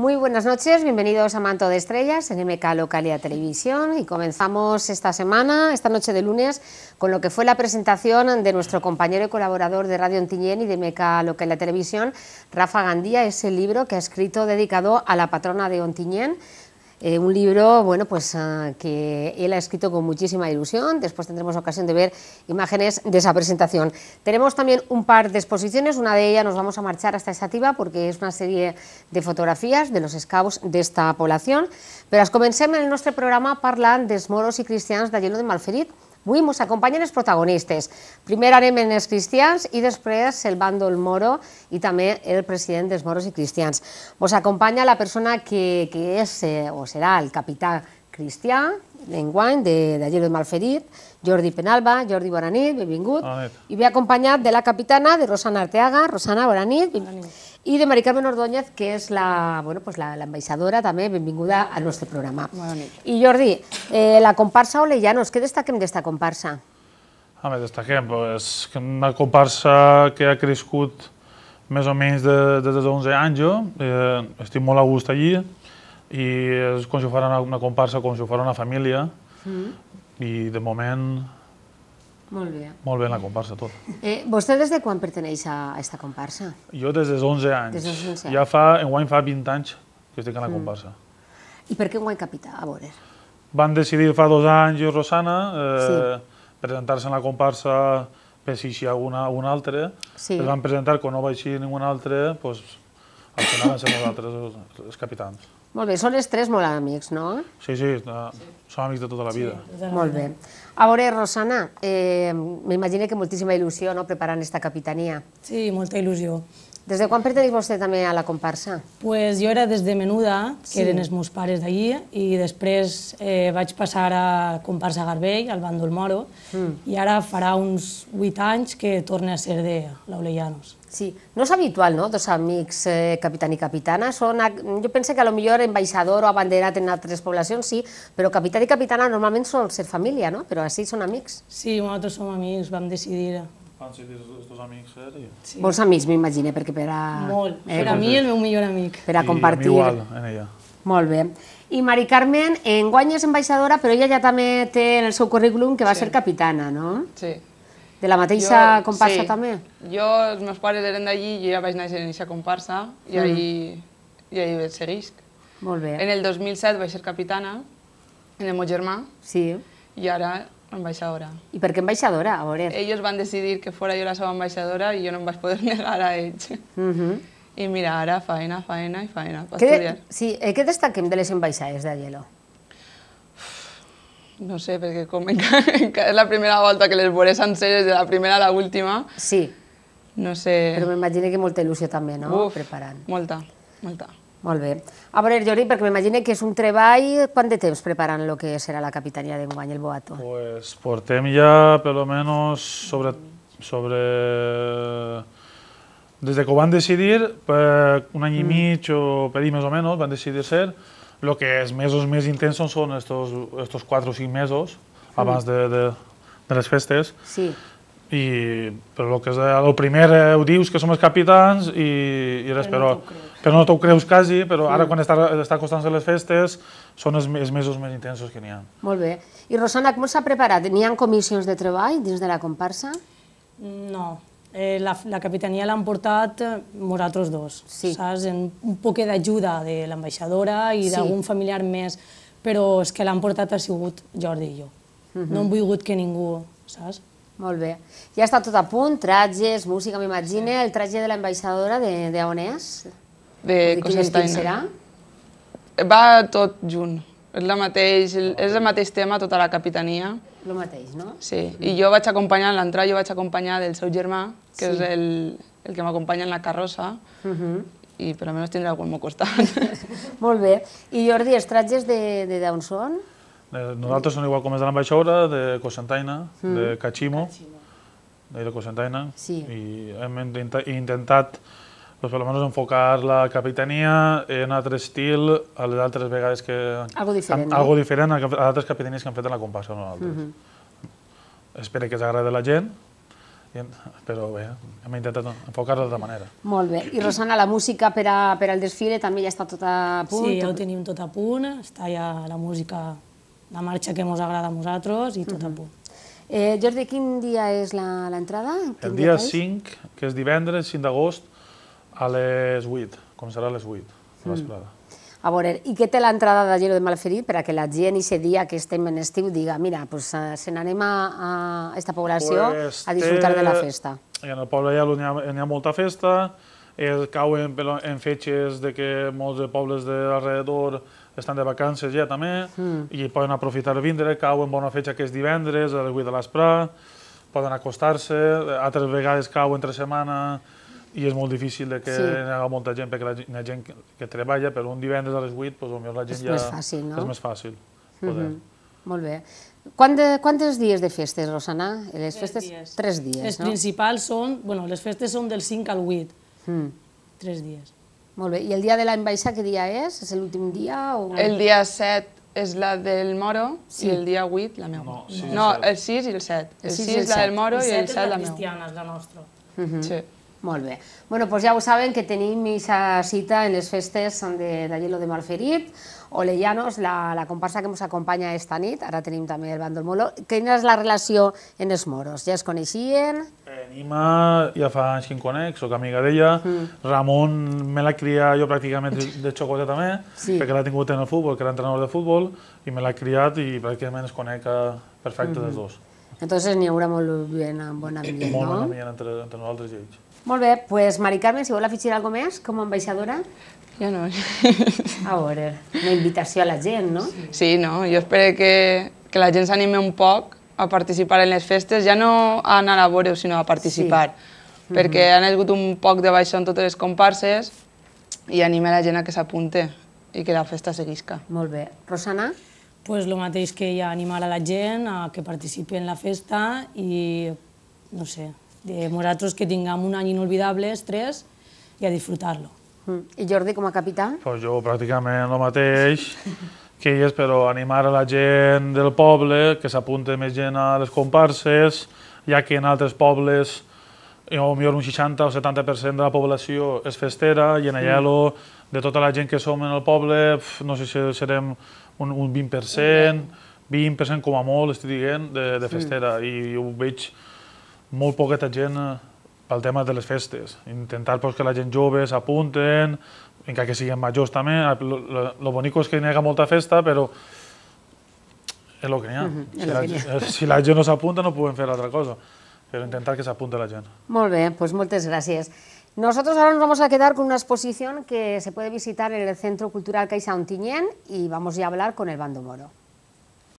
Muy buenas noches, bienvenidos a Manto de Estrellas en MK Localidad Televisión y comenzamos esta semana, esta noche de lunes, con lo que fue la presentación de nuestro compañero y colaborador de Radio Antiñén y de MK Localidad Televisión, Rafa Gandía, ese libro que ha escrito dedicado a la patrona de Ontiñén, eh, un libro bueno, pues, ah, que él ha escrito con muchísima ilusión. Después tendremos ocasión de ver imágenes de esa presentación. Tenemos también un par de exposiciones. Una de ellas nos vamos a marchar hasta Estativa porque es una serie de fotografías de los escavos de esta población. Pero las en el nuestro programa parlan de moros y cristianos de lleno de Malferit, Avui ens acompanyen els protagonistes. Primer anem en els cristians i després el bàndol moro i també el president dels moros i cristians. Vos acompanya la persona que, que és eh, o serà el capità cristià d'enguany, de, de Giro de Malferit, Jordi Penalba. Jordi, bona nit, benvingut. I ve acompanyat de la capitana, de Rosana Arteaga. Rosana, bona nit. Bona nit i de Mari Carmen Ordóñez, que és la, bueno, pues l'ambaixadora la, també, benvinguda al nostre programa. I Jordi, eh, la comparsa Olellanos, què destaquem d'esta comparsa? Home, destaquem pues, que una comparsa que ha crescut més o menys de, de, de 11 anys jo, eh, estic molt a gust allí, i és com si ho farà una, una comparsa, com si ho farà una família, mm. i de moment molt bé. Molt bé en la comparsa, tot. Eh, vostè des de quan perteneix a aquesta comparsa? Jo des dels 11 anys. Des dels 11 anys. Ja fa, guany fa 20 anys que estic en la mm. comparsa. I per què guany capità, a veure? Van decidir fa dos anys jo i Rosana eh, sí. presentar-se en la comparsa per si hi ha alguna, un altre. Sí. Es van presentar, quan no va així ningú altre, doncs, pues, al final van ser nosaltres els capitans. Molt bé, són els tres molt amics, no? Sí, sí, som amics de tota la vida. Sí, molt bé. A veure, Rosana, eh, m'imagino que moltíssima il·lusió no, preparant aquesta capitania. Sí, molta il·lusió. Des de quan perteneix vostè també a la comparsa? Pues jo era des de menuda, que sí. eren els meus pares d'allí, i després eh, vaig passar a comparsa Garbell, al bàndol Moro, mm. i ara farà uns 8 anys que torna a ser de l'Aulellanos. Sí, no és habitual, no?, dos amics eh, capitán i capitana. Són, jo penso que a lo millor ambaixador o abanderat en altres poblacions, sí, però capità i capitana normalment són ser família, no?, però així són amics. Sí, nosaltres som amics, vam decidir. Van ser els dos amics, eh? Sí. Bons amics, m'imagino, perquè per a... Molt, eh, per a mi el meu millor amic. Per a compartir. I igual, en ella. Molt bé. I Mari Carmen, en guany és embaixadora, però ella ja també té en el seu currículum que va sí. ser capitana, no? Sí. De la mateixa jo, comparsa sí. també? Jo, els meus pares eren d'allí, jo ja vaig néixer en aquesta comparsa i mm. allí, i ser risc. Molt bé. En el 2007 vaig ser capitana, en el meu germà, sí. i ara ambaixadora. I per què ambaixadora? A veure. Ells van decidir que fora jo la seva ambaixadora i jo no em vaig poder negar a ells. Mm -hmm. I mira, ara faena, faena i faena, per estudiar. Sí, eh, què destaquem de les ambaixades de no sé, perquè com és la primera volta que les veuré senceres, de la primera a l'última... Sí. No sé... Però m'imagino que molta il·lusió també, no? Uf, Preparant. molta, molta. Molt bé. A veure, Jordi, perquè m'imagino que és un treball... Quant de temps preparant el que serà la capitania d'enguany, el Boato? Pues portem ja, per lo menos, sobre... sobre... Des de que ho van decidir, per un any mm. i mig o per dir més o menys, van decidir ser, lo que els mesos més intensos són estos, estos 4 o 5 mesos mm. abans de, de, de les festes. Sí. I, però el que és eh, el primer eh, ho dius que som els capitans i, i res, però, però no t'ho creus. No creus quasi, però ara quan està, està costant les festes són els, els mesos més intensos que n'hi ha. Molt bé. I Rosana, com s'ha preparat? N'hi ha comissions de treball dins de la comparsa? No, eh, la, la capitania l'han portat vosaltres eh, dos, sí. saps? En un poc d'ajuda de l'ambaixadora i sí. d'algun familiar més, però és que l'han portat ha sigut Jordi i jo. Uh mhm. -huh. No hem volgut que ningú, saps? Molt bé. Ja està tot a punt, tratges, música, m'imagina, El tratge de l'ambaixadora de, de on és? De, de Cosentaina. serà? Va tot junt. És, el mateix, és el mateix tema, tota la capitania. El mateix, no? Sí, i jo vaig acompanyar, en l'entrada jo vaig acompanyar del seu germà, que sí. és el, el que m'acompanya en la carrossa, uh mhm. -huh. i per almenys tindrà algú al meu costat. Molt bé. I Jordi, els tratges de, de d'on són? Eh, nosaltres som igual com els de l'ambaixaura, de Cosentaina, mm. de Cachimo, Cachimo. de Cosentaina, sí. i hem intentat per almenys enfocar la capitania en altre estil a les altres vegades que... Algo diferent. Algo diferent a, altres capitanies que han fet en la compassa nosaltres. Uh mhm. -huh. Espero que els agradi la gent, però bé, hem intentat enfocar-ho d'altra manera. Molt bé. I Rosana, la música per, a, per al desfile també ja està tot a punt? Sí, ja ho tenim tot a punt, està ja la música, la marxa que ens agrada a nosaltres i tot uh -huh. a mhm. punt. Eh, Jordi, quin dia és l'entrada? El dia, dia 5, que és divendres, 5 d'agost, a les 8, començarà a les 8 a l'esplada. Mm. A veure, i què té l'entrada de Giro de Malferit per a que la gent, i dia que estem en estiu, diga, mira, pues, eh, se n'anem a, a aquesta població pues a disfrutar té... de la festa. en el poble ja hi ha, ha molta festa, eh, cauen en, en fetges de que molts pobles d'alrededor estan de vacances ja també, mm. i poden aprofitar el vindre, cau en bona fetge que és divendres, a les 8 de l'esprà, poden acostar-se, altres vegades cau entre setmana, i és molt difícil de que sí. n'hi molta gent, perquè la, la gent que, treballa, però un divendres a les 8, doncs, potser la gent és ja... És més fàcil, no? És més fàcil. Poder. Mm -hmm. Molt bé. Quant de, quants dies de festes, Rosana? Les tres festes, dies. tres dies, les no? Les principals són... Bueno, les festes són del 5 al 8. Mm. Tres dies. Molt bé. I el dia de baixa, què dia és? És l'últim dia? O... El dia 7 és la del Moro sí. i el dia 8 la meva. No, sí, no el 6 i el 7. El, el 6, 6 és la del Moro el i el 7 la, meva. El 7 és la cristiana, és la nostra. Uh Sí. Molt bé. Bueno, doncs ja ho saben que tenim aquesta cita en les festes de, de Gelo de Malferit, Olellanos, la, la comparsa que ens acompanya esta nit, ara tenim també el Bàndol Molo. Quina és la relació en els moros? Ja es coneixien? Eh, Nima ja fa anys que em conec, soc amiga d'ella. Mm. Ramon me la cria jo pràcticament de xocota també, sí. perquè l'ha tingut en el futbol, que era entrenador de futbol, i me l'ha criat i pràcticament es conec perfecte mm -hmm. dels dos. Entonces n'hi haurà molt, ben, bona ambient, molt no? Molt bona ambient entre, entre nosaltres i ells. Molt bé, pues, Mari Carmen, si vol afegir alguna més com a ambaixadora, ja no. A veure, una invitació a la gent, no? Sí, no, jo espero que, que la gent s'anime un poc a participar en les festes, ja no a anar a veure sinó a participar, sí. Mm-hmm. perquè mm -hmm. han hagut un poc de baixa en totes les comparses i anima la gent a que s'apunte i que la festa seguisca. Molt bé. Rosana? Pues lo mateix que ja animar a la gent a que participi en la festa i, no sé, de nosaltres que tinguem un any inolvidable, tres, i a disfrutar-lo. Mm. I Jordi, com a capità? Pues jo pràcticament el mateix que ells, però animar a la gent del poble, que s'apunte més gent a les comparses, ja que en altres pobles o millor un 60 o 70% de la població és festera i en Aielo, de tota la gent que som en el poble, no sé si serem un, un 20%, 20% com a molt, estic dient, de, de festera. I, I ho veig molt poqueta gent eh, pel tema de les festes. Intentar pues, que la gent jove s'apunten, encara que siguin majors també. El eh, bonic és que n'hi hagi molta festa, però és el que n'hi ha. Mm -hmm, si, la, eh, si la gent no s'apunta no podem fer altra cosa, però intentar que s'apunte la gent. Molt bé, pues moltes gràcies. Nosotros ahora nos vamos a quedar con una exposición que se puede visitar en el Centro Cultural Caixa Ontinyent y vamos ya a hablar con el Bando Moro.